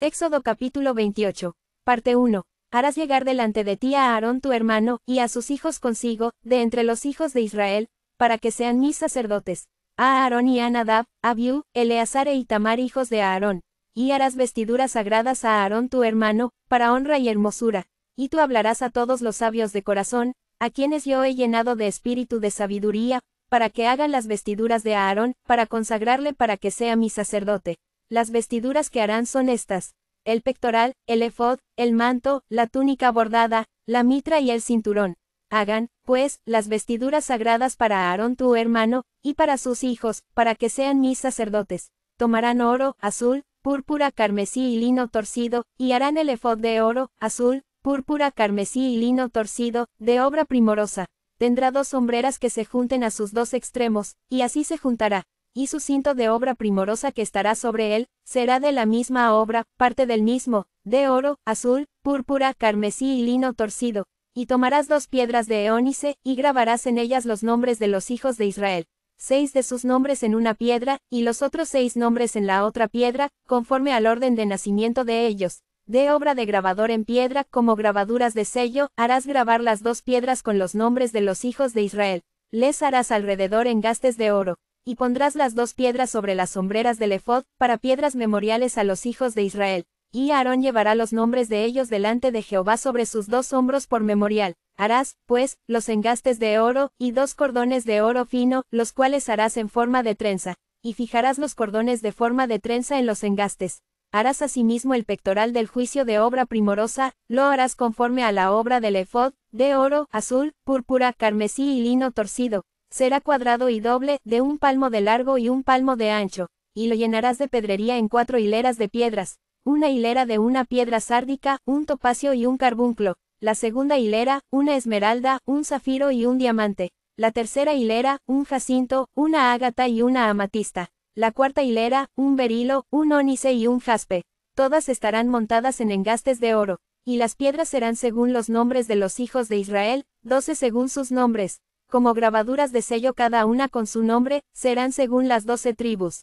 Éxodo capítulo 28. Parte 1. Harás llegar delante de ti a Aarón tu hermano, y a sus hijos consigo, de entre los hijos de Israel, para que sean mis sacerdotes. A Aarón y a Nadab, Abiú, Eleazar e Itamar hijos de Aarón. Y harás vestiduras sagradas a Aarón tu hermano, para honra y hermosura. Y tú hablarás a todos los sabios de corazón, a quienes yo he llenado de espíritu de sabiduría, para que hagan las vestiduras de Aarón, para consagrarle para que sea mi sacerdote. Las vestiduras que harán son estas, el pectoral, el efod, el manto, la túnica bordada, la mitra y el cinturón. Hagan, pues, las vestiduras sagradas para Aarón tu hermano, y para sus hijos, para que sean mis sacerdotes. Tomarán oro, azul, púrpura, carmesí y lino torcido, y harán el efod de oro, azul, púrpura, carmesí y lino torcido, de obra primorosa. Tendrá dos sombreras que se junten a sus dos extremos, y así se juntará y su cinto de obra primorosa que estará sobre él, será de la misma obra, parte del mismo, de oro, azul, púrpura, carmesí y lino torcido, y tomarás dos piedras de eónice, y grabarás en ellas los nombres de los hijos de Israel, seis de sus nombres en una piedra, y los otros seis nombres en la otra piedra, conforme al orden de nacimiento de ellos. De obra de grabador en piedra, como grabaduras de sello, harás grabar las dos piedras con los nombres de los hijos de Israel. Les harás alrededor engastes de oro y pondrás las dos piedras sobre las sombreras del ephod, para piedras memoriales a los hijos de Israel, y Aarón llevará los nombres de ellos delante de Jehová sobre sus dos hombros por memorial. Harás, pues, los engastes de oro, y dos cordones de oro fino, los cuales harás en forma de trenza, y fijarás los cordones de forma de trenza en los engastes. Harás asimismo el pectoral del juicio de obra primorosa, lo harás conforme a la obra del efod, de oro, azul, púrpura, carmesí y lino torcido, Será cuadrado y doble, de un palmo de largo y un palmo de ancho, y lo llenarás de pedrería en cuatro hileras de piedras, una hilera de una piedra sárdica, un topacio y un carbunclo, la segunda hilera, una esmeralda, un zafiro y un diamante, la tercera hilera, un jacinto, una ágata y una amatista, la cuarta hilera, un berilo, un ónice y un jaspe, todas estarán montadas en engastes de oro, y las piedras serán según los nombres de los hijos de Israel, doce según sus nombres, como grabaduras de sello cada una con su nombre, serán según las doce tribus,